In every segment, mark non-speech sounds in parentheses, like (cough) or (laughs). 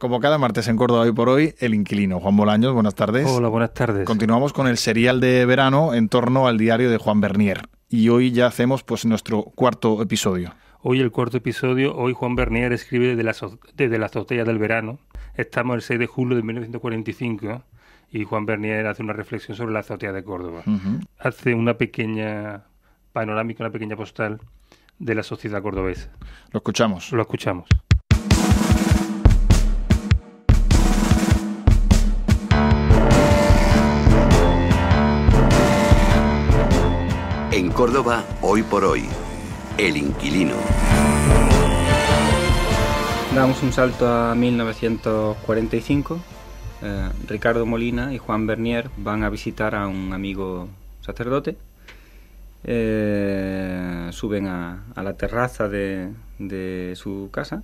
Como cada martes en Córdoba hoy por hoy, el inquilino. Juan Bolaños, buenas tardes. Hola, buenas tardes. Continuamos con el serial de verano en torno al diario de Juan Bernier. Y hoy ya hacemos pues nuestro cuarto episodio. Hoy el cuarto episodio, hoy Juan Bernier escribe desde la, desde azotea del verano. Estamos el 6 de julio de 1945 y Juan Bernier hace una reflexión sobre la azotea de Córdoba. Hace una pequeña panorámica, una pequeña postal de la sociedad cordobesa. Lo escuchamos. Lo escuchamos. Córdoba, hoy por hoy, El Inquilino. Damos un salto a 1945. Eh, Ricardo Molina y Juan Bernier van a visitar a un amigo sacerdote. Eh, suben a, la terraza de su casa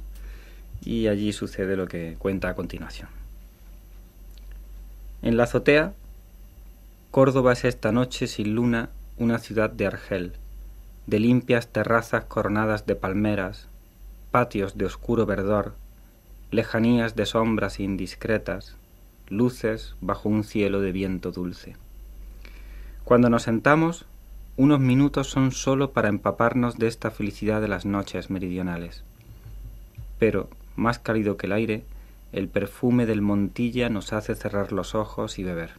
y allí sucede lo que cuenta a continuación. En la azotea, Córdoba es esta noche sin luna una ciudad de argel, de limpias terrazas coronadas de palmeras, patios de oscuro verdor, lejanías de sombras indiscretas, luces bajo un cielo de viento dulce. Cuando nos sentamos, unos minutos son sólo para empaparnos de esta felicidad de las noches meridionales. Pero, más cálido que el aire, el perfume del Montilla nos hace cerrar los ojos y beber.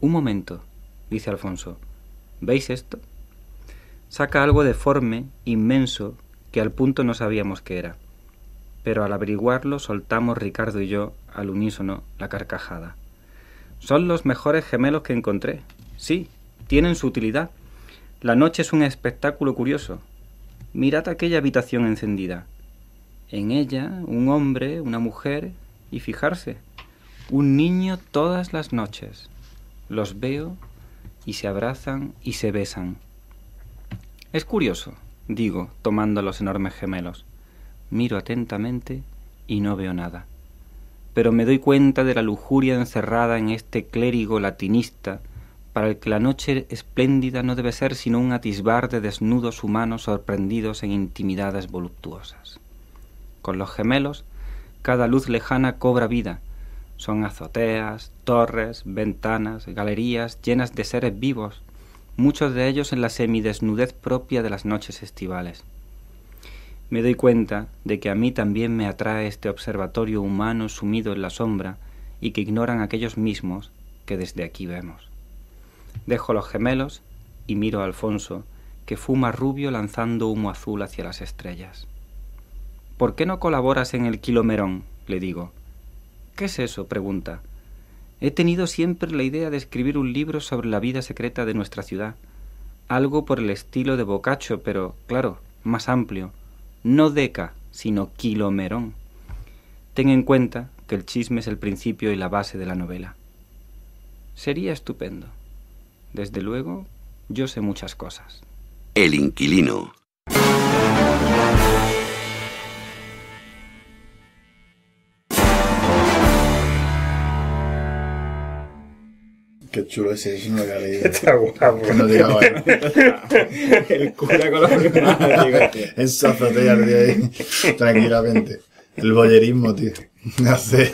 Un momento, dice Alfonso, ¿Veis esto? Saca algo deforme, inmenso, que al punto no sabíamos qué era. Pero al averiguarlo soltamos Ricardo y yo, al unísono, la carcajada. Son los mejores gemelos que encontré. Sí, tienen su utilidad. La noche es un espectáculo curioso. Mirad aquella habitación encendida. En ella, un hombre, una mujer, y fijarse, un niño todas las noches. Los veo y se abrazan y se besan. Es curioso, digo, tomando los enormes gemelos. Miro atentamente y no veo nada. Pero me doy cuenta de la lujuria encerrada en este clérigo latinista, para el que la noche espléndida no debe ser sino un atisbar de desnudos humanos sorprendidos en intimidades voluptuosas. Con los gemelos, cada luz lejana cobra vida, son azoteas, torres, ventanas, galerías llenas de seres vivos, muchos de ellos en la semidesnudez propia de las noches estivales. Me doy cuenta de que a mí también me atrae este observatorio humano sumido en la sombra y que ignoran aquellos mismos que desde aquí vemos. Dejo los gemelos y miro a Alfonso, que fuma rubio lanzando humo azul hacia las estrellas. ¿Por qué no colaboras en el quilomerón? le digo. ¿Qué es eso? pregunta. He tenido siempre la idea de escribir un libro sobre la vida secreta de nuestra ciudad. Algo por el estilo de Boccaccio, pero, claro, más amplio. No deca, sino Quilomerón. Ten en cuenta que el chisme es el principio y la base de la novela. Sería estupendo. Desde luego, yo sé muchas cosas. El inquilino. Qué chulo ese, eso no lo leído. Está guapo. No diga, bueno. (laughs) El cura con la azotea el día ahí. Tranquilamente. El bollerismo, tío. Me (laughs) hace.